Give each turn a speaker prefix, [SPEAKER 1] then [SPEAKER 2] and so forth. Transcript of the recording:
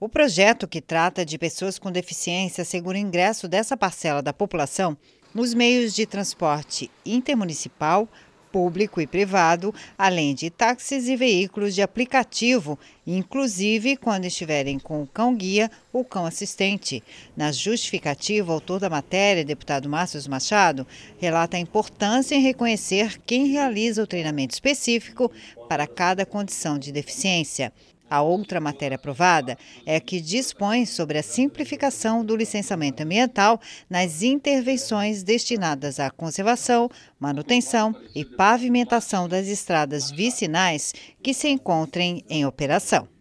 [SPEAKER 1] O projeto, que trata de pessoas com deficiência, segura o ingresso dessa parcela da população nos meios de transporte intermunicipal, público e privado, além de táxis e veículos de aplicativo, inclusive quando estiverem com o cão guia ou cão assistente. Na justificativa, o autor da matéria, deputado Márcio Machado, relata a importância em reconhecer quem realiza o treinamento específico para cada condição de deficiência. A outra matéria aprovada é a que dispõe sobre a simplificação do licenciamento ambiental nas intervenções destinadas à conservação, manutenção e pavimentação das estradas vicinais que se encontrem em operação.